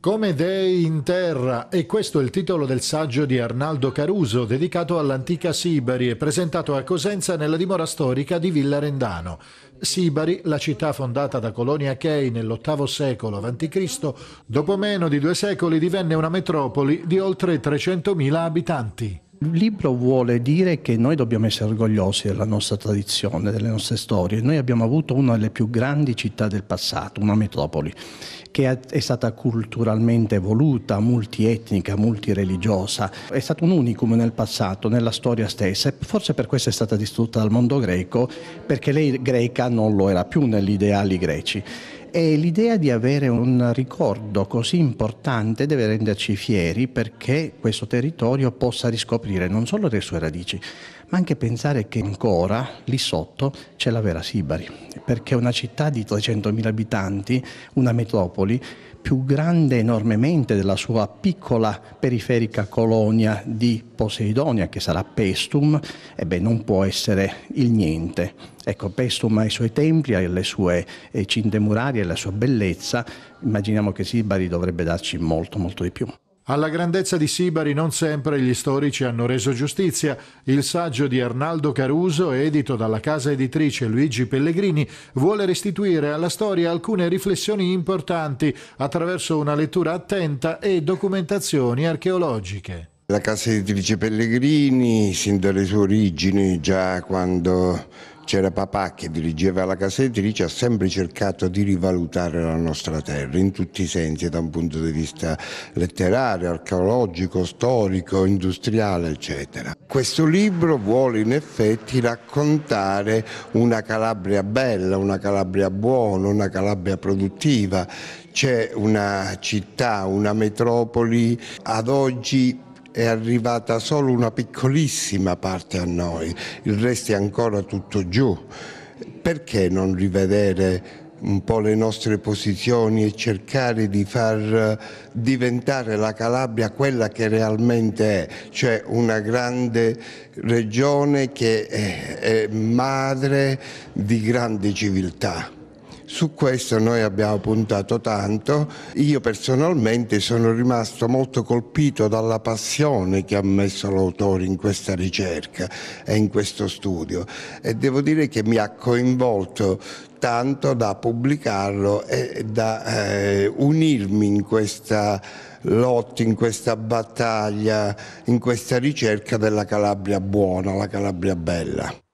Come dei in terra, e questo è il titolo del saggio di Arnaldo Caruso, dedicato all'antica Sibari e presentato a Cosenza nella dimora storica di Villa Rendano. Sibari, la città fondata da coloni achei nell'VIII secolo a.C., dopo meno di due secoli divenne una metropoli di oltre 300.000 abitanti. Il libro vuole dire che noi dobbiamo essere orgogliosi della nostra tradizione, delle nostre storie. Noi abbiamo avuto una delle più grandi città del passato, una metropoli, che è stata culturalmente evoluta, multietnica, multireligiosa. È stato un unicum nel passato, nella storia stessa, e forse per questo è stata distrutta dal mondo greco, perché lei greca non lo era più negli ideali greci e l'idea di avere un ricordo così importante deve renderci fieri perché questo territorio possa riscoprire non solo le sue radici, ma anche pensare che ancora lì sotto c'è la vera Sibari, perché una città di 300.000 abitanti, una metropoli, più grande enormemente della sua piccola periferica colonia di Poseidonia, che sarà Pestum, e eh non può essere il niente. Ecco, Pestum ha i suoi templi, ha le sue eh, cinte murarie, e la sua bellezza, immaginiamo che Sibari dovrebbe darci molto molto di più. Alla grandezza di Sibari non sempre gli storici hanno reso giustizia. Il saggio di Arnaldo Caruso, edito dalla casa editrice Luigi Pellegrini, vuole restituire alla storia alcune riflessioni importanti attraverso una lettura attenta e documentazioni archeologiche. La casa editrice Pellegrini, sin dalle sue origini, già quando c'era papà che dirigeva la casa editrice, ha sempre cercato di rivalutare la nostra terra in tutti i sensi, da un punto di vista letterario, archeologico, storico, industriale, eccetera. Questo libro vuole in effetti raccontare una Calabria bella, una Calabria buona, una Calabria produttiva. C'è una città, una metropoli ad oggi è arrivata solo una piccolissima parte a noi, il resto è ancora tutto giù. Perché non rivedere un po' le nostre posizioni e cercare di far eh, diventare la Calabria quella che realmente è, cioè una grande regione che è madre di grande civiltà. Su questo noi abbiamo puntato tanto. Io personalmente sono rimasto molto colpito dalla passione che ha messo l'autore in questa ricerca e in questo studio e devo dire che mi ha coinvolto tanto da pubblicarlo e da eh, unirmi in questa lotta, in questa battaglia, in questa ricerca della Calabria buona, la Calabria bella.